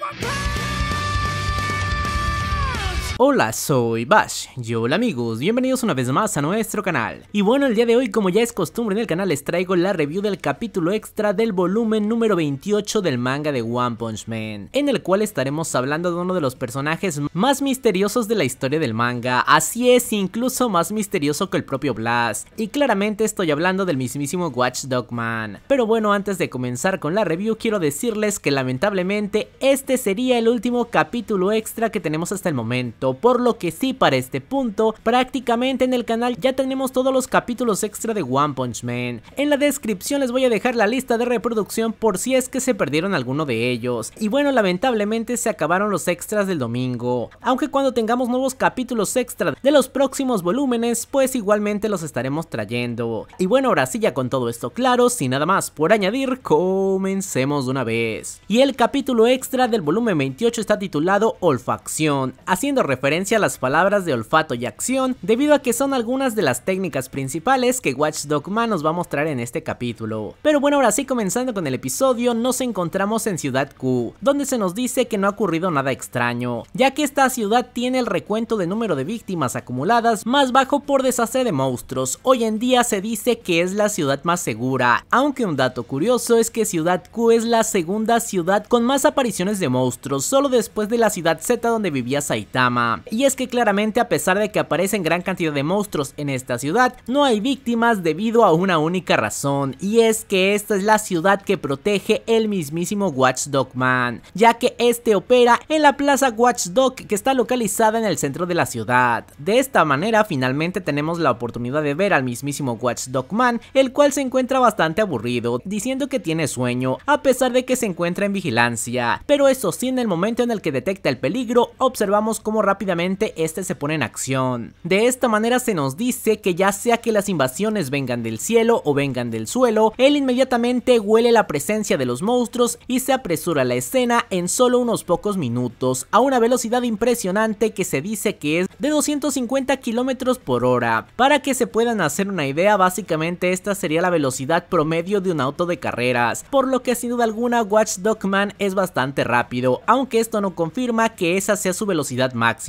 my power. Hola, soy Bash. Y hola amigos, bienvenidos una vez más a nuestro canal. Y bueno, el día de hoy, como ya es costumbre en el canal, les traigo la review del capítulo extra del volumen número 28 del manga de One Punch Man, en el cual estaremos hablando de uno de los personajes más misteriosos de la historia del manga, así es, incluso más misterioso que el propio Blast. Y claramente estoy hablando del mismísimo Watchdog Man. Pero bueno, antes de comenzar con la review, quiero decirles que lamentablemente este sería el último capítulo extra que tenemos hasta el momento por lo que sí para este punto, prácticamente en el canal ya tenemos todos los capítulos extra de One Punch Man. En la descripción les voy a dejar la lista de reproducción por si es que se perdieron alguno de ellos. Y bueno, lamentablemente se acabaron los extras del domingo, aunque cuando tengamos nuevos capítulos extra de los próximos volúmenes, pues igualmente los estaremos trayendo. Y bueno, ahora sí ya con todo esto claro, sin nada más por añadir, comencemos de una vez. Y el capítulo extra del volumen 28 está titulado Olfacción, haciendo referencia referencia a las palabras de olfato y acción, debido a que son algunas de las técnicas principales que Watch Dogma nos va a mostrar en este capítulo. Pero bueno, ahora sí, comenzando con el episodio, nos encontramos en Ciudad Q, donde se nos dice que no ha ocurrido nada extraño, ya que esta ciudad tiene el recuento de número de víctimas acumuladas más bajo por desastre de monstruos. Hoy en día se dice que es la ciudad más segura, aunque un dato curioso es que Ciudad Q es la segunda ciudad con más apariciones de monstruos, solo después de la ciudad Z donde vivía Saitama. Y es que claramente a pesar de que aparecen gran cantidad de monstruos en esta ciudad, no hay víctimas debido a una única razón, y es que esta es la ciudad que protege el mismísimo Watchdog Man, ya que este opera en la plaza Watchdog que está localizada en el centro de la ciudad. De esta manera finalmente tenemos la oportunidad de ver al mismísimo Watchdog Man, el cual se encuentra bastante aburrido, diciendo que tiene sueño, a pesar de que se encuentra en vigilancia, pero eso sí en el momento en el que detecta el peligro, observamos cómo rápidamente este se pone en acción. De esta manera se nos dice que ya sea que las invasiones vengan del cielo o vengan del suelo, él inmediatamente huele la presencia de los monstruos y se apresura a la escena en solo unos pocos minutos, a una velocidad impresionante que se dice que es de 250 kilómetros por hora. Para que se puedan hacer una idea, básicamente esta sería la velocidad promedio de un auto de carreras, por lo que sin duda alguna Watch dogman es bastante rápido, aunque esto no confirma que esa sea su velocidad máxima.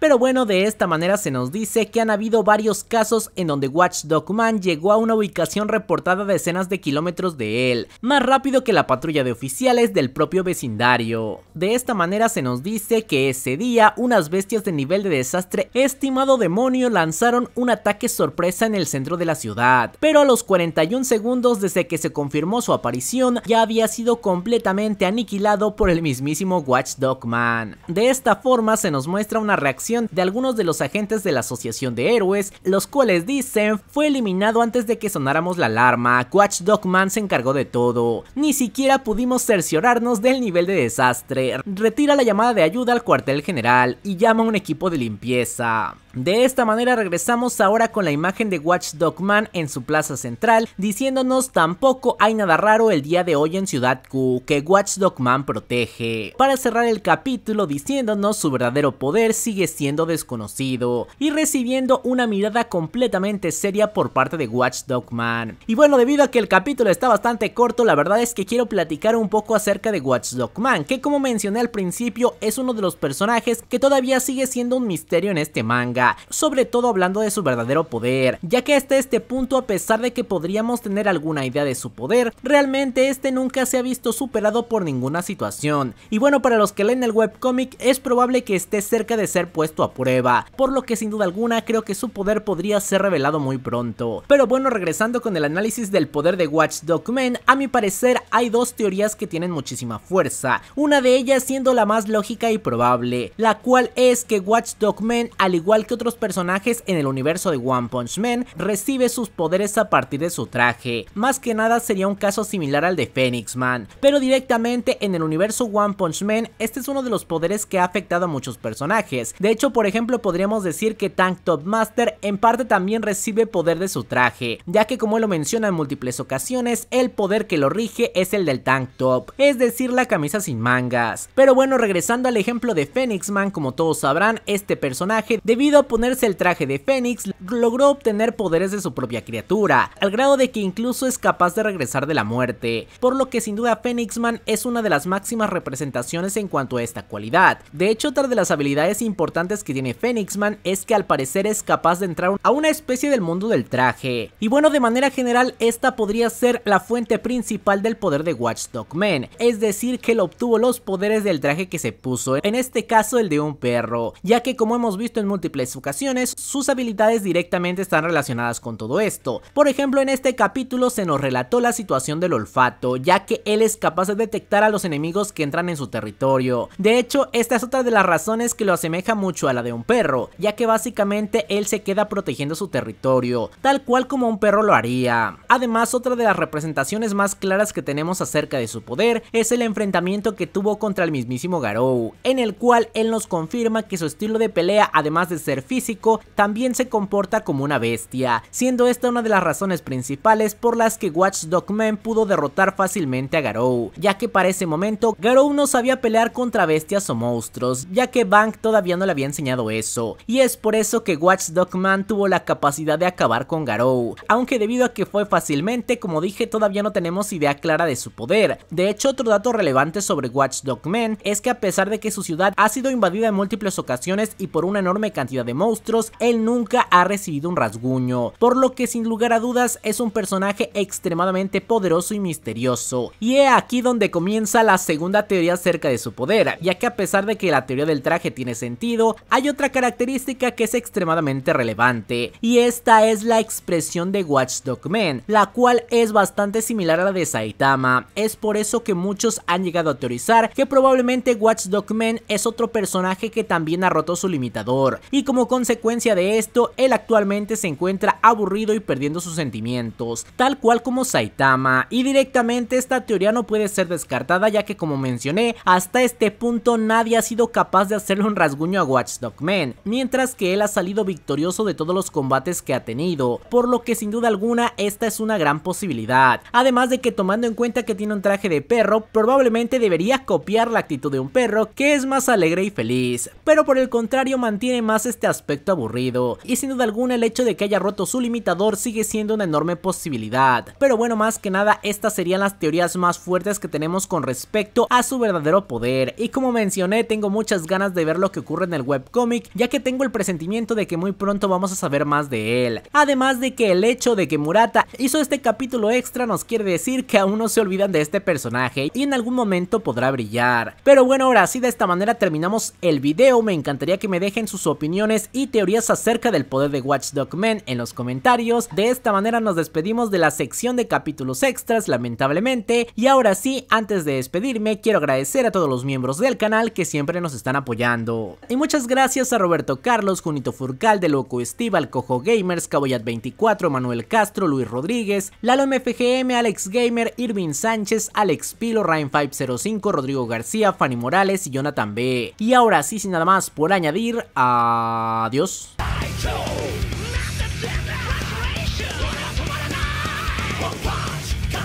Pero bueno, de esta manera se nos dice que han habido varios casos en donde Dog Man llegó a una ubicación reportada decenas de kilómetros de él, más rápido que la patrulla de oficiales del propio vecindario. De esta manera se nos dice que ese día unas bestias de nivel de desastre estimado demonio lanzaron un ataque sorpresa en el centro de la ciudad, pero a los 41 segundos desde que se confirmó su aparición ya había sido completamente aniquilado por el mismísimo Dog Man. De esta forma se nos muestra una reacción de algunos de los agentes de la Asociación de Héroes, los cuales dicen fue eliminado antes de que sonáramos la alarma, Quatch Dogman se encargó de todo, ni siquiera pudimos cerciorarnos del nivel de desastre, retira la llamada de ayuda al cuartel general y llama a un equipo de limpieza. De esta manera regresamos ahora con la imagen de Watchdog Man en su plaza central, diciéndonos tampoco hay nada raro el día de hoy en Ciudad Q que Watchdog Man protege. Para cerrar el capítulo diciéndonos su verdadero poder sigue siendo desconocido y recibiendo una mirada completamente seria por parte de Watchdog Man. Y bueno, debido a que el capítulo está bastante corto, la verdad es que quiero platicar un poco acerca de Watchdog Man, que como mencioné al principio es uno de los personajes que todavía sigue siendo un misterio en este manga sobre todo hablando de su verdadero poder, ya que hasta este punto a pesar de que podríamos tener alguna idea de su poder, realmente este nunca se ha visto superado por ninguna situación, y bueno para los que leen el webcomic es probable que esté cerca de ser puesto a prueba, por lo que sin duda alguna creo que su poder podría ser revelado muy pronto. Pero bueno regresando con el análisis del poder de Watch Man a mi parecer hay dos teorías que tienen muchísima fuerza, una de ellas siendo la más lógica y probable, la cual es que Watch Man al igual que otros personajes en el universo de One Punch Man, recibe sus poderes a partir de su traje. Más que nada sería un caso similar al de Phoenix Man, pero directamente en el universo One Punch Man, este es uno de los poderes que ha afectado a muchos personajes. De hecho, por ejemplo, podríamos decir que Tank Top Master en parte también recibe poder de su traje, ya que como lo menciona en múltiples ocasiones, el poder que lo rige es el del Tank Top, es decir, la camisa sin mangas. Pero bueno, regresando al ejemplo de Phoenix Man, como todos sabrán, este personaje, debido ponerse el traje de Fénix, logró obtener poderes de su propia criatura, al grado de que incluso es capaz de regresar de la muerte, por lo que sin duda Man es una de las máximas representaciones en cuanto a esta cualidad. De hecho, otra de las habilidades importantes que tiene Man es que al parecer es capaz de entrar a una especie del mundo del traje. Y bueno, de manera general, esta podría ser la fuente principal del poder de Dog Man, es decir, que él obtuvo los poderes del traje que se puso, en este caso el de un perro, ya que como hemos visto en múltiples ocasiones, sus habilidades directamente están relacionadas con todo esto. Por ejemplo, en este capítulo se nos relató la situación del olfato, ya que él es capaz de detectar a los enemigos que entran en su territorio. De hecho, esta es otra de las razones que lo asemeja mucho a la de un perro, ya que básicamente él se queda protegiendo su territorio, tal cual como un perro lo haría. Además, otra de las representaciones más claras que tenemos acerca de su poder es el enfrentamiento que tuvo contra el mismísimo Garou, en el cual él nos confirma que su estilo de pelea, además de ser físico, también se comporta como una bestia, siendo esta una de las razones principales por las que Watch Man pudo derrotar fácilmente a Garou, ya que para ese momento Garou no sabía pelear contra bestias o monstruos, ya que Bank todavía no le había enseñado eso, y es por eso que Watch Man tuvo la capacidad de acabar con Garou, aunque debido a que fue fácilmente, como dije, todavía no tenemos idea clara de su poder. De hecho, otro dato relevante sobre Watch Man es que a pesar de que su ciudad ha sido invadida en múltiples ocasiones y por una enorme cantidad de monstruos, él nunca ha recibido un rasguño, por lo que sin lugar a dudas es un personaje extremadamente poderoso y misterioso. Y es aquí donde comienza la segunda teoría acerca de su poder, ya que a pesar de que la teoría del traje tiene sentido, hay otra característica que es extremadamente relevante, y esta es la expresión de Watchdog Man, la cual es bastante similar a la de Saitama. Es por eso que muchos han llegado a teorizar que probablemente Watchdog Man es otro personaje que también ha roto su limitador, y como consecuencia de esto, él actualmente se encuentra aburrido y perdiendo sus sentimientos, tal cual como Saitama, y directamente esta teoría no puede ser descartada ya que como mencioné, hasta este punto nadie ha sido capaz de hacerle un rasguño a Watchdog Man, mientras que él ha salido victorioso de todos los combates que ha tenido, por lo que sin duda alguna esta es una gran posibilidad, además de que tomando en cuenta que tiene un traje de perro, probablemente debería copiar la actitud de un perro que es más alegre y feliz, pero por el contrario mantiene más este este aspecto aburrido, y sin duda alguna el hecho de que haya roto su limitador sigue siendo una enorme posibilidad. Pero bueno, más que nada, estas serían las teorías más fuertes que tenemos con respecto a su verdadero poder, y como mencioné, tengo muchas ganas de ver lo que ocurre en el webcomic, ya que tengo el presentimiento de que muy pronto vamos a saber más de él. Además de que el hecho de que Murata hizo este capítulo extra nos quiere decir que aún no se olvidan de este personaje y en algún momento podrá brillar. Pero bueno, ahora sí de esta manera terminamos el video, me encantaría que me dejen sus opiniones y teorías acerca del poder de Watchdog Men en los comentarios. De esta manera nos despedimos de la sección de capítulos extras, lamentablemente. Y ahora sí, antes de despedirme, quiero agradecer a todos los miembros del canal que siempre nos están apoyando. Y muchas gracias a Roberto Carlos, Junito Furcal, De Loco Estival Alcojo Gamers, Caboyat 24, Manuel Castro, Luis Rodríguez, Lalo MFGM, Alex Gamer, Irving Sánchez, Alex Pilo, Ryan 505, Rodrigo García, Fanny Morales y Jonathan B. Y ahora sí, sin nada más por añadir, a... Ah, Adiós.